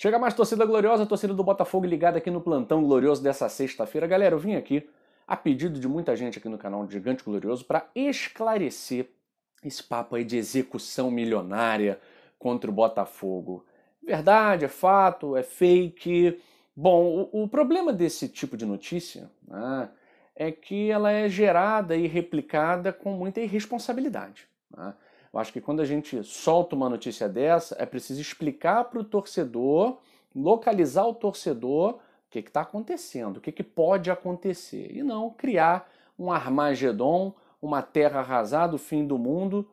Chega mais torcida gloriosa, torcida do Botafogo ligada aqui no plantão glorioso dessa sexta-feira. Galera, eu vim aqui a pedido de muita gente aqui no canal do Gigante Glorioso para esclarecer esse papo aí de execução milionária contra o Botafogo. Verdade, é fato, é fake. Bom, o, o problema desse tipo de notícia né, é que ela é gerada e replicada com muita irresponsabilidade. Né? Eu acho que quando a gente solta uma notícia dessa, é preciso explicar para o torcedor, localizar o torcedor o que está acontecendo, o que, que pode acontecer, e não criar um Armagedon, uma terra arrasada, o fim do mundo,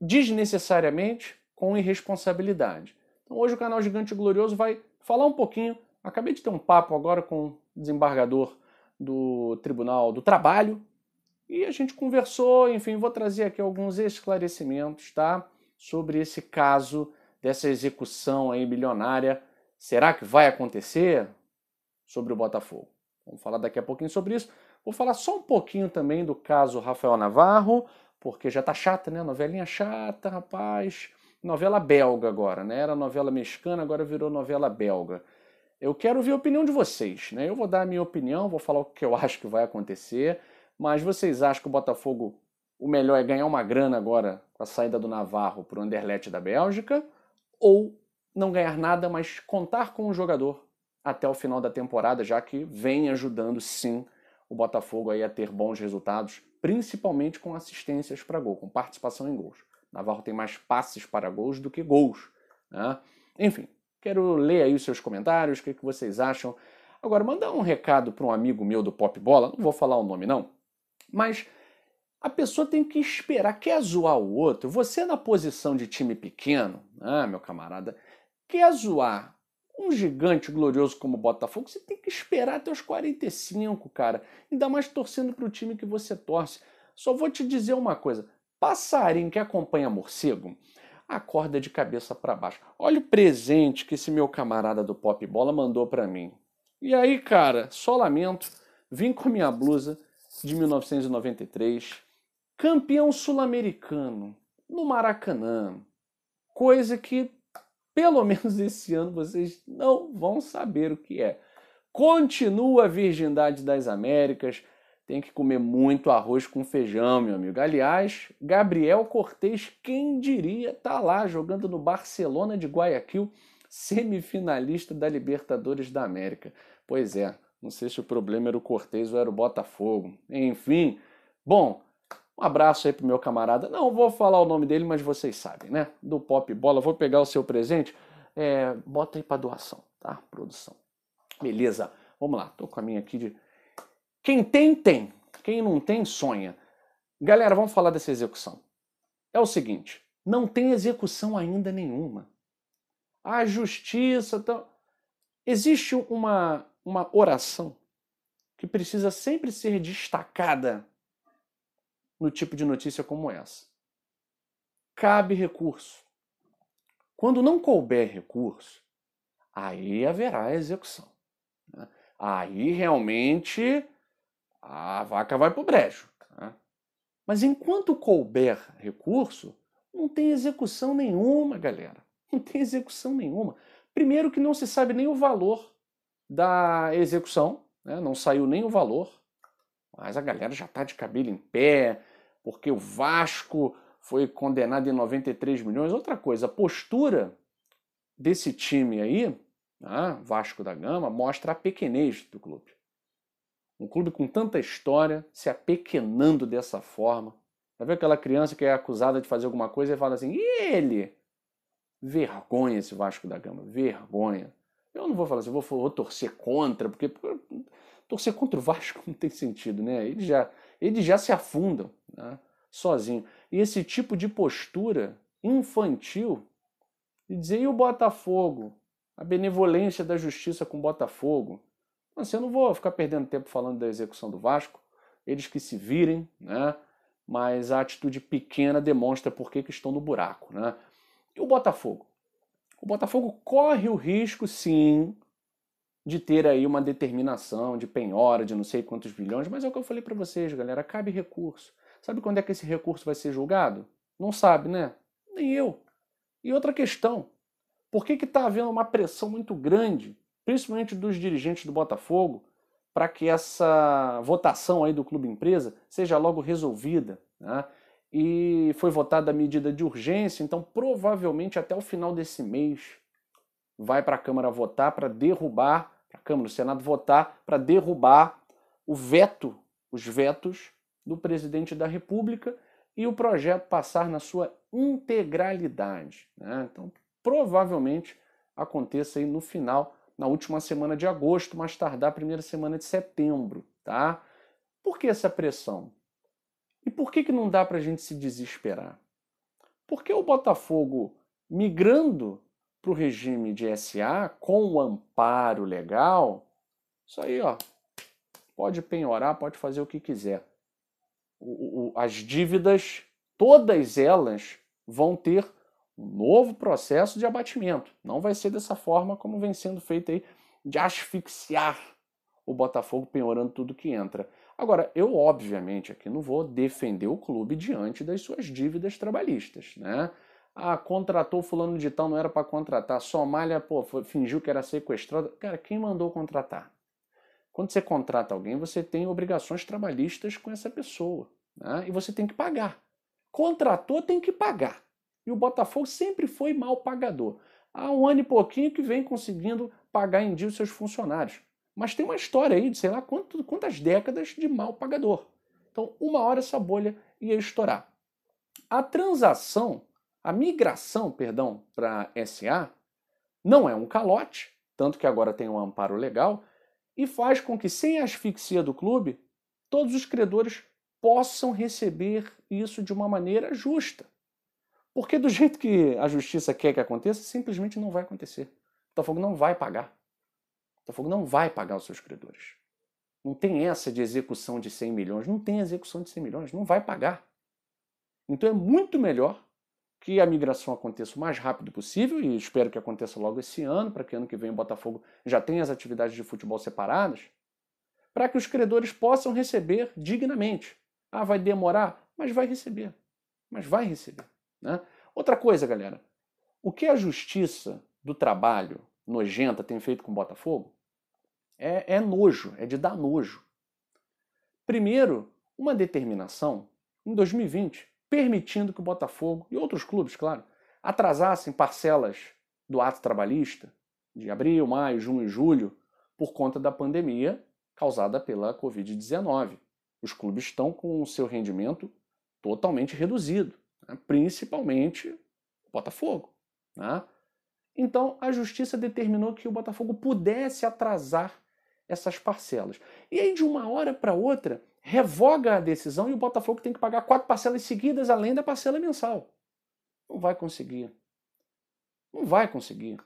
desnecessariamente com irresponsabilidade. Então hoje o canal Gigante Glorioso vai falar um pouquinho. Acabei de ter um papo agora com o desembargador do Tribunal do Trabalho e a gente conversou, enfim, vou trazer aqui alguns esclarecimentos, tá? Sobre esse caso dessa execução aí milionária. Será que vai acontecer? Sobre o Botafogo. Vamos falar daqui a pouquinho sobre isso. Vou falar só um pouquinho também do caso Rafael Navarro, porque já tá chata, né? Novelinha chata, rapaz. Novela belga agora, né? Era novela mexicana, agora virou novela belga. Eu quero ver a opinião de vocês, né? Eu vou dar a minha opinião, vou falar o que eu acho que vai acontecer. Mas vocês acham que o Botafogo, o melhor é ganhar uma grana agora com a saída do Navarro para o Anderlecht da Bélgica? Ou não ganhar nada, mas contar com o jogador até o final da temporada, já que vem ajudando sim o Botafogo aí a ter bons resultados, principalmente com assistências para gol, com participação em gols. Navarro tem mais passes para gols do que gols. Né? Enfim, quero ler aí os seus comentários, o que, que vocês acham. Agora, mandar um recado para um amigo meu do Pop Bola, não vou falar o nome não, mas a pessoa tem que esperar. Quer zoar o outro? Você, na posição de time pequeno, ah, meu camarada, quer zoar um gigante glorioso como o Botafogo? Você tem que esperar até os 45, cara. Ainda mais torcendo para o time que você torce. Só vou te dizer uma coisa: passarinho que acompanha morcego acorda de cabeça para baixo. Olha o presente que esse meu camarada do Pop Bola mandou para mim. E aí, cara, só lamento. Vim com a minha blusa de 1993, campeão sul-americano no Maracanã. Coisa que, pelo menos esse ano, vocês não vão saber o que é. Continua a virgindade das Américas. Tem que comer muito arroz com feijão, meu amigo. Aliás, Gabriel Cortez, quem diria, tá lá jogando no Barcelona de Guayaquil, semifinalista da Libertadores da América. Pois é, não sei se o problema era o Cortez ou era o Botafogo. Enfim. Bom, um abraço aí pro meu camarada. Não vou falar o nome dele, mas vocês sabem, né? Do Pop Bola. Vou pegar o seu presente. É, bota aí para doação, tá? Produção. Beleza. Vamos lá. Tô com a minha aqui de. Quem tem, tem. Quem não tem, sonha. Galera, vamos falar dessa execução. É o seguinte: não tem execução ainda nenhuma. A justiça. Tá... Existe uma uma oração que precisa sempre ser destacada no tipo de notícia como essa. Cabe recurso. Quando não couber recurso, aí haverá execução. Né? Aí realmente a vaca vai para o brejo. Né? Mas enquanto couber recurso, não tem execução nenhuma, galera. Não tem execução nenhuma. Primeiro que não se sabe nem o valor da execução, né? não saiu nem o valor, mas a galera já está de cabelo em pé, porque o Vasco foi condenado em 93 milhões. Outra coisa, a postura desse time aí, né? Vasco da Gama, mostra a pequenez do clube. Um clube com tanta história se apequenando dessa forma. Já viu aquela criança que é acusada de fazer alguma coisa e fala assim, e ele? Vergonha esse Vasco da Gama, vergonha. Eu não vou falar assim, vou, vou torcer contra, porque torcer contra o Vasco não tem sentido, né? Eles já, eles já se afundam né? sozinho. E esse tipo de postura infantil de dizer, e o Botafogo? A benevolência da justiça com o Botafogo? Mas assim, eu não vou ficar perdendo tempo falando da execução do Vasco, eles que se virem, né? Mas a atitude pequena demonstra por que estão no buraco, né? E o Botafogo? o Botafogo corre o risco, sim, de ter aí uma determinação de penhora de não sei quantos bilhões, mas é o que eu falei para vocês, galera, cabe recurso. Sabe quando é que esse recurso vai ser julgado? Não sabe, né? Nem eu. E outra questão, por que está havendo uma pressão muito grande, principalmente dos dirigentes do Botafogo, para que essa votação aí do clube empresa seja logo resolvida? Né? e foi votada a medida de urgência, então provavelmente até o final desse mês vai para a Câmara votar para derrubar, para a Câmara, o Senado votar para derrubar o veto, os vetos do presidente da República e o projeto passar na sua integralidade. Né? Então, provavelmente aconteça aí no final, na última semana de agosto, mais tardar a primeira semana de setembro, tá? Por que essa pressão? por que, que não dá para a gente se desesperar? Porque o Botafogo, migrando para o regime de SA, com o amparo legal, isso aí, ó, pode penhorar, pode fazer o que quiser. O, o, as dívidas, todas elas, vão ter um novo processo de abatimento. Não vai ser dessa forma como vem sendo feito aí, de asfixiar o Botafogo penhorando tudo que entra. Agora, eu obviamente aqui não vou defender o clube diante das suas dívidas trabalhistas, né? Ah, contratou fulano de tal, não era para contratar. malha, pô, fingiu que era sequestrado. Cara, quem mandou contratar? Quando você contrata alguém, você tem obrigações trabalhistas com essa pessoa, né? E você tem que pagar. Contratou, tem que pagar. E o Botafogo sempre foi mal pagador. Há um ano e pouquinho que vem conseguindo pagar em dia os seus funcionários. Mas tem uma história aí de sei lá quanto, quantas décadas de mal pagador. Então, uma hora essa bolha ia estourar. A transação, a migração, perdão, para SA não é um calote, tanto que agora tem um amparo legal, e faz com que, sem a asfixia do clube, todos os credores possam receber isso de uma maneira justa. Porque do jeito que a justiça quer que aconteça, simplesmente não vai acontecer. O Botafogo não vai pagar. Botafogo não vai pagar os seus credores. Não tem essa de execução de 100 milhões. Não tem execução de 100 milhões. Não vai pagar. Então é muito melhor que a migração aconteça o mais rápido possível e espero que aconteça logo esse ano, para que ano que vem o Botafogo já tenha as atividades de futebol separadas, para que os credores possam receber dignamente. Ah, vai demorar, mas vai receber. Mas vai receber. Né? Outra coisa, galera. O que a justiça do trabalho nojenta tem feito com o Botafogo é, é nojo, é de dar nojo. Primeiro, uma determinação em 2020 permitindo que o Botafogo e outros clubes, claro, atrasassem parcelas do ato trabalhista de abril, maio, junho e julho por conta da pandemia causada pela Covid-19. Os clubes estão com o seu rendimento totalmente reduzido, né? principalmente o Botafogo. Né? Então, a justiça determinou que o Botafogo pudesse atrasar essas parcelas. E aí, de uma hora para outra, revoga a decisão e o Botafogo tem que pagar quatro parcelas seguidas além da parcela mensal. Não vai conseguir. Não vai conseguir.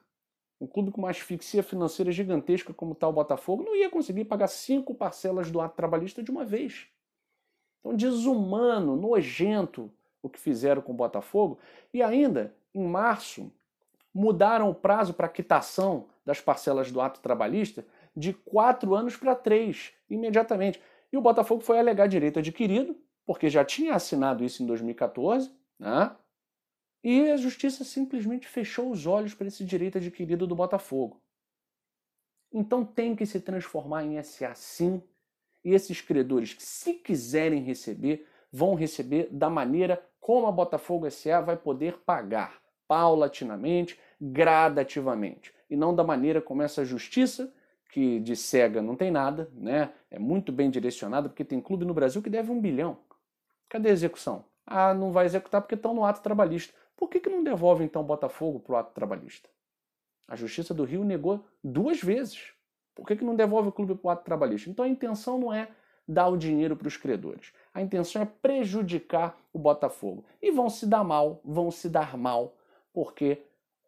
Um clube com uma asfixia financeira gigantesca como está o Botafogo não ia conseguir pagar cinco parcelas do ato trabalhista de uma vez. Então, desumano, nojento o que fizeram com o Botafogo. E ainda, em março, mudaram o prazo para quitação das parcelas do ato trabalhista de quatro anos para três, imediatamente. E o Botafogo foi alegar direito adquirido, porque já tinha assinado isso em 2014, né? E a justiça simplesmente fechou os olhos para esse direito adquirido do Botafogo. Então tem que se transformar em SA sim, e esses credores, se quiserem receber, vão receber da maneira como a Botafogo SA vai poder pagar, paulatinamente, gradativamente, e não da maneira como essa justiça que de cega não tem nada, né? É muito bem direcionada, porque tem clube no Brasil que deve um bilhão. Cadê a execução? Ah, não vai executar porque estão no ato trabalhista. Por que, que não devolve então Botafogo para o ato trabalhista? A Justiça do Rio negou duas vezes. Por que, que não devolve o clube para o ato trabalhista? Então a intenção não é dar o dinheiro para os credores. A intenção é prejudicar o Botafogo. E vão se dar mal, vão se dar mal, porque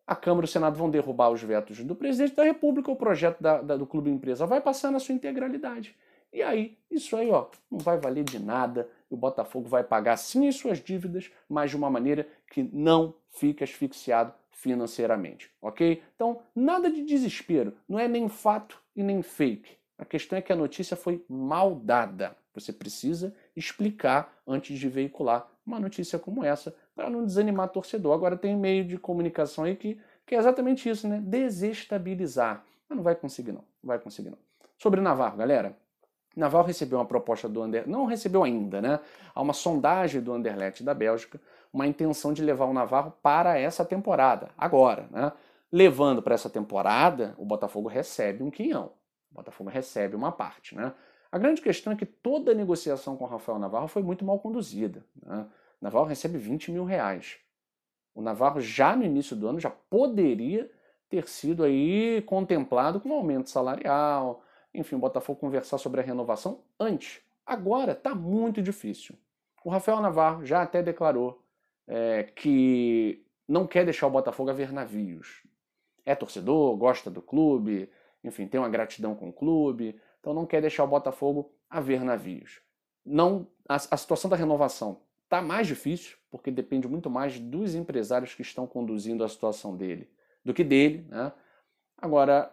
a Câmara e o Senado vão derrubar os vetos do presidente da República, o projeto da, da, do Clube Empresa vai passar na sua integralidade. E aí, isso aí, ó, não vai valer de nada. O Botafogo vai pagar sim as suas dívidas, mas de uma maneira que não fica asfixiado financeiramente, ok? Então, nada de desespero, não é nem fato e nem fake. A questão é que a notícia foi mal dada. Você precisa explicar antes de veicular uma notícia como essa, para não desanimar o torcedor. Agora tem meio de comunicação aí que, que é exatamente isso, né? Desestabilizar. Mas não vai conseguir, não. não vai conseguir, não. Sobre Navarro, galera. Naval recebeu uma proposta do Anderlecht, não recebeu ainda, né? Há uma sondagem do Anderlecht da Bélgica, uma intenção de levar o Navarro para essa temporada, agora, né? Levando para essa temporada, o Botafogo recebe um quinhão. O Botafogo recebe uma parte, né? A grande questão é que toda a negociação com o Rafael Navarro foi muito mal conduzida. Né? Navarro recebe 20 mil reais. O Navarro, já no início do ano, já poderia ter sido aí contemplado com um aumento salarial, enfim, o Botafogo conversar sobre a renovação antes. Agora está muito difícil. O Rafael Navarro já até declarou é, que não quer deixar o Botafogo a ver navios. É torcedor, gosta do clube, enfim, tem uma gratidão com o clube, então não quer deixar o Botafogo a ver navios. Não, a, a situação da renovação Está mais difícil, porque depende muito mais dos empresários que estão conduzindo a situação dele do que dele. Né? Agora,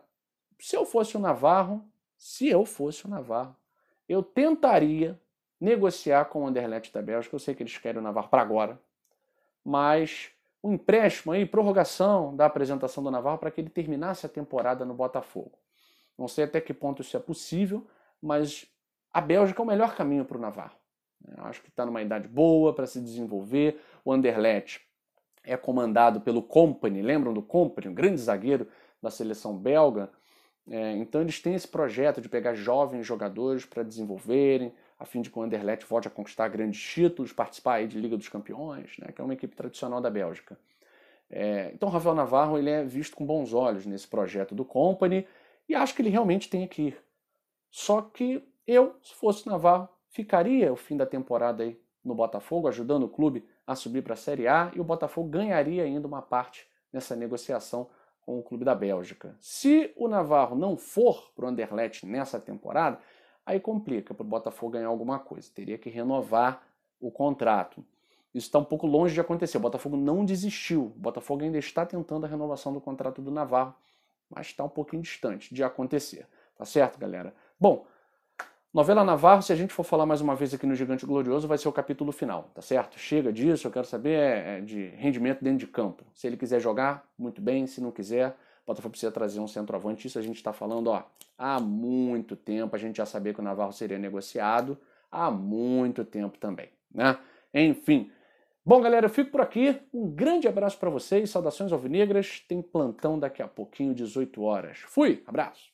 se eu fosse o Navarro, se eu fosse o Navarro, eu tentaria negociar com o Anderlecht da Bélgica. Eu sei que eles querem o Navarro para agora, mas o um empréstimo aí, prorrogação da apresentação do Navarro para que ele terminasse a temporada no Botafogo. Não sei até que ponto isso é possível, mas a Bélgica é o melhor caminho para o Navarro. Né? Acho que está numa idade boa para se desenvolver. O Anderlecht é comandado pelo Company, lembram do Company, um grande zagueiro da seleção belga? É, então eles têm esse projeto de pegar jovens jogadores para desenvolverem, a fim de que o Anderlecht volte a conquistar grandes títulos, participar de Liga dos Campeões, né, que é uma equipe tradicional da Bélgica. É, então Rafael Navarro ele é visto com bons olhos nesse projeto do Company e acho que ele realmente tem que ir. Só que eu, se fosse Navarro, ficaria o fim da temporada aí no Botafogo, ajudando o clube a subir para a Série A e o Botafogo ganharia ainda uma parte nessa negociação com o clube da Bélgica. Se o Navarro não for para o Anderlecht nessa temporada, aí complica para o Botafogo ganhar alguma coisa, teria que renovar o contrato. Isso está um pouco longe de acontecer. O Botafogo não desistiu. O Botafogo ainda está tentando a renovação do contrato do Navarro, mas está um pouquinho distante de acontecer. Tá certo, galera? Bom, Novela Navarro, se a gente for falar mais uma vez aqui no Gigante Glorioso, vai ser o capítulo final, tá certo? Chega disso, eu quero saber é, é, de rendimento dentro de campo. Se ele quiser jogar, muito bem, se não quiser, Botafogo precisa trazer um centroavante. Isso a gente está falando ó, há muito tempo, a gente já sabia que o Navarro seria negociado há muito tempo também, né? Enfim. Bom, galera, eu fico por aqui. Um grande abraço para vocês, saudações alvinegras. Tem plantão daqui a pouquinho, 18 horas. Fui, abraço.